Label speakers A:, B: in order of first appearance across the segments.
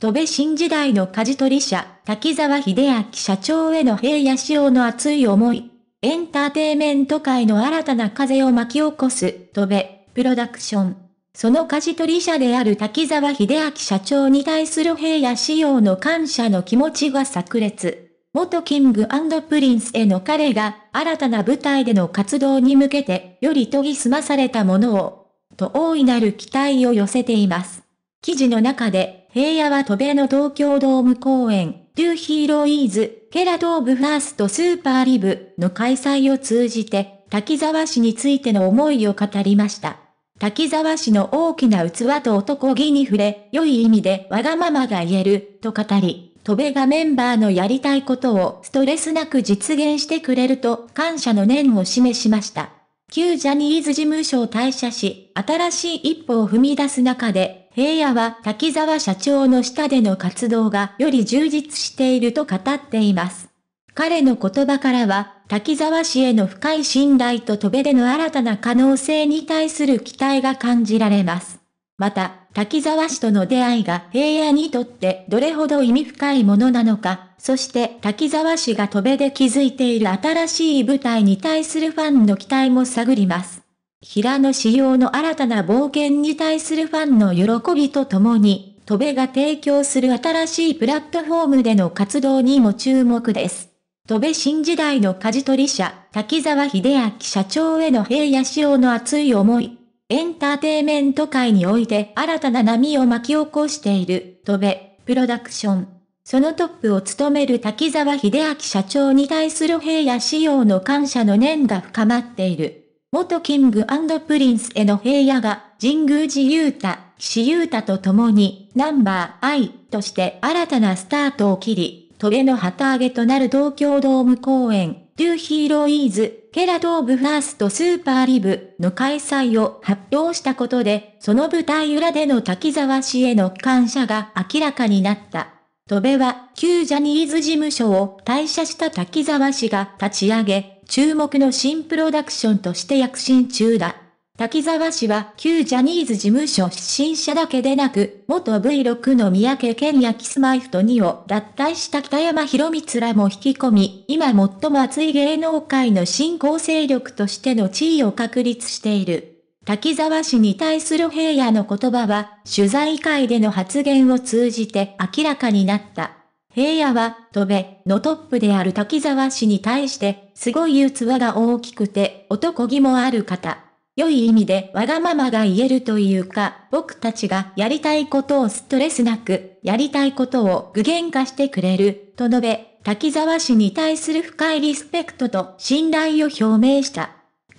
A: 戸部新時代の舵取り者、滝沢秀明社長への平野仕様の熱い思い。エンターテイメント界の新たな風を巻き起こす、戸部、プロダクション。その舵取り者である滝沢秀明社長に対する平野仕様の感謝の気持ちが炸裂。元キングプリンスへの彼が、新たな舞台での活動に向けて、より研ぎ澄まされたものを、と大いなる期待を寄せています。記事の中で、平野は渡米の東京ドーム公演、デゥーヒーローイーズ、ケラドーブファーストスーパーリブの開催を通じて、滝沢氏についての思いを語りました。滝沢氏の大きな器と男気に触れ、良い意味でわがままが言える、と語り、戸部がメンバーのやりたいことをストレスなく実現してくれると感謝の念を示しました。旧ジャニーズ事務所を退社し、新しい一歩を踏み出す中で、平野は滝沢社長の下での活動がより充実していると語っています。彼の言葉からは、滝沢氏への深い信頼と戸部での新たな可能性に対する期待が感じられます。また、滝沢氏との出会いが平野にとってどれほど意味深いものなのか、そして滝沢氏が戸部で築いている新しい舞台に対するファンの期待も探ります。平野仕様の新たな冒険に対するファンの喜びとともに、戸部が提供する新しいプラットフォームでの活動にも注目です。戸部新時代の舵取り者、滝沢秀明社長への平野仕様の熱い思い。エンターテイメント界において新たな波を巻き起こしている、戸部、プロダクション。そのトップを務める滝沢秀明社長に対する平野仕様の感謝の念が深まっている。元キングプリンスへの平野が、神宮寺勇太、岸優太と共に、ナンバー I として新たなスタートを切り、トベの旗揚げとなる東京ドーム公演、デューヒーローイーズ、ケラドーブファーストスーパーリブの開催を発表したことで、その舞台裏での滝沢氏への感謝が明らかになった。トベは、旧ジャニーズ事務所を退社した滝沢氏が立ち上げ、注目の新プロダクションとして躍進中だ。滝沢氏は旧ジャニーズ事務所出身者だけでなく、元 V6 の三宅健やキスマイフト2を脱退した北山博光らも引き込み、今最も熱い芸能界の新興勢力としての地位を確立している。滝沢氏に対する平野の言葉は、取材会での発言を通じて明らかになった。平野は、戸部のトップである滝沢氏に対して、すごい器が大きくて、男気もある方。良い意味でわがままが言えるというか、僕たちがやりたいことをストレスなく、やりたいことを具現化してくれる、と述べ、滝沢氏に対する深いリスペクトと信頼を表明した。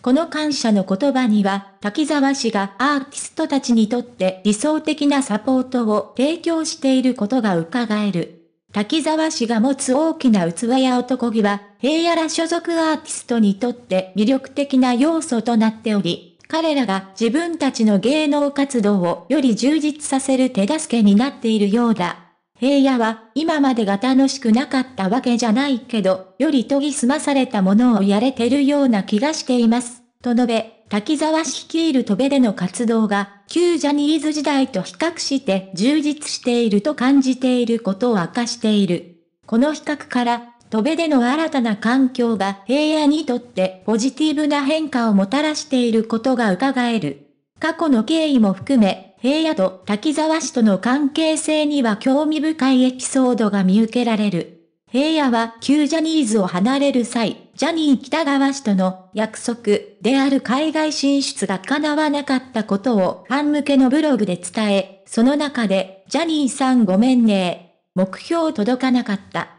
A: この感謝の言葉には、滝沢氏がアーティストたちにとって理想的なサポートを提供していることが伺える。滝沢氏が持つ大きな器や男気は、平野ら所属アーティストにとって魅力的な要素となっており、彼らが自分たちの芸能活動をより充実させる手助けになっているようだ。平野は今までが楽しくなかったわけじゃないけど、より研ぎ澄まされたものをやれてるような気がしています、と述べ、滝沢氏率いる戸部での活動が、旧ジャニーズ時代と比較して充実していると感じていることを明かしている。この比較から、戸部での新たな環境が平野にとってポジティブな変化をもたらしていることが伺える。過去の経緯も含め、平野と滝沢氏との関係性には興味深いエピソードが見受けられる。平野は旧ジャニーズを離れる際、ジャニー北川氏との約束である海外進出が叶わなかったことをファン向けのブログで伝え、その中で、ジャニーさんごめんね目標届かなかった。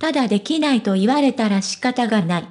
A: ただできないと言われたら仕方がない。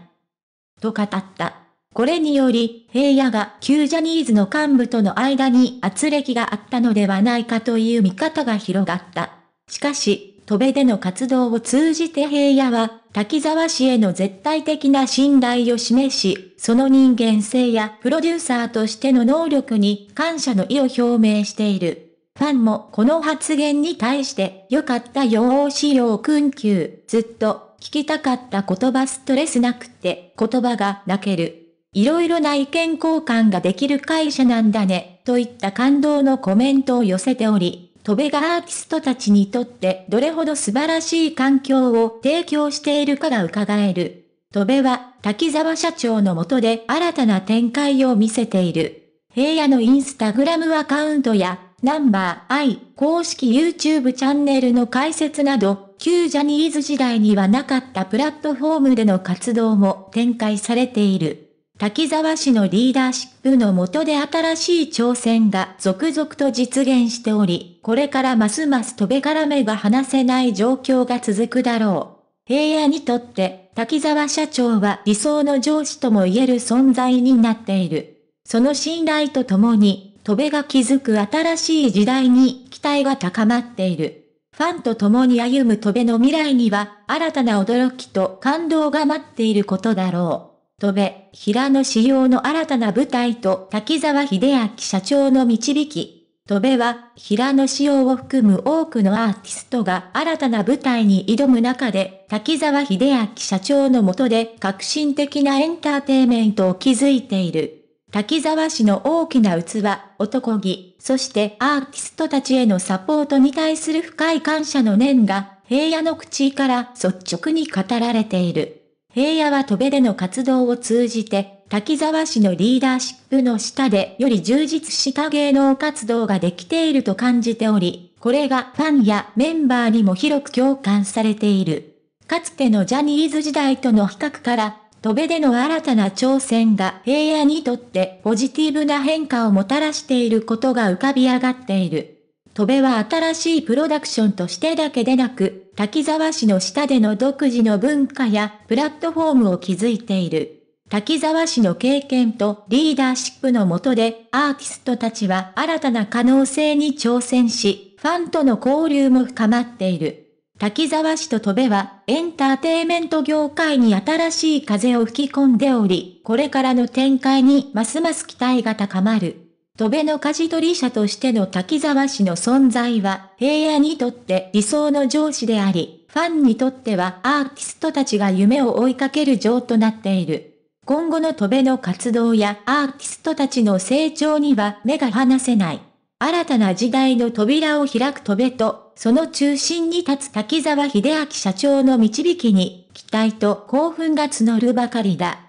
A: と語った。これにより、平野が旧ジャニーズの幹部との間に圧力があったのではないかという見方が広がった。しかし、戸部での活動を通じて平野は、滝沢氏への絶対的な信頼を示し、その人間性やプロデューサーとしての能力に感謝の意を表明している。ファンもこの発言に対して、良かったよーしよーくんきゅう、ずっと聞きたかった言葉ストレスなくて、言葉が泣ける。いろいろな意見交換ができる会社なんだね、といった感動のコメントを寄せており、戸部がアーティストたちにとってどれほど素晴らしい環境を提供しているかが伺える。戸部は滝沢社長のもとで新たな展開を見せている。平野のインスタグラムアカウントやナンバー I 公式 YouTube チャンネルの解説など、旧ジャニーズ時代にはなかったプラットフォームでの活動も展開されている。滝沢氏のリーダーシップの下で新しい挑戦が続々と実現しており、これからますます飛べから目が離せない状況が続くだろう。平野にとって、滝沢社長は理想の上司とも言える存在になっている。その信頼とともに、飛べが築く新しい時代に期待が高まっている。ファンと共に歩む飛べの未来には、新たな驚きと感動が待っていることだろう。戸部、平野仕様の新たな舞台と滝沢秀明社長の導き。戸部は、平野仕様を含む多くのアーティストが新たな舞台に挑む中で、滝沢秀明社長のもとで革新的なエンターテイメントを築いている。滝沢氏の大きな器、男気、そしてアーティストたちへのサポートに対する深い感謝の念が、平野の口から率直に語られている。平野は戸べでの活動を通じて、滝沢氏のリーダーシップの下でより充実した芸能活動ができていると感じており、これがファンやメンバーにも広く共感されている。かつてのジャニーズ時代との比較から、戸べでの新たな挑戦が平野にとってポジティブな変化をもたらしていることが浮かび上がっている。戸部は新しいプロダクションとしてだけでなく、滝沢市の下での独自の文化やプラットフォームを築いている。滝沢氏の経験とリーダーシップの下で、アーティストたちは新たな可能性に挑戦し、ファンとの交流も深まっている。滝沢氏と戸部は、エンターテイメント業界に新しい風を吹き込んでおり、これからの展開にますます期待が高まる。戸辺の舵取り者としての滝沢氏の存在は、平野にとって理想の上司であり、ファンにとってはアーティストたちが夢を追いかける情となっている。今後の戸辺の活動やアーティストたちの成長には目が離せない。新たな時代の扉を開く戸辺と、その中心に立つ滝沢秀明社長の導きに、期待と興奮が募るばかりだ。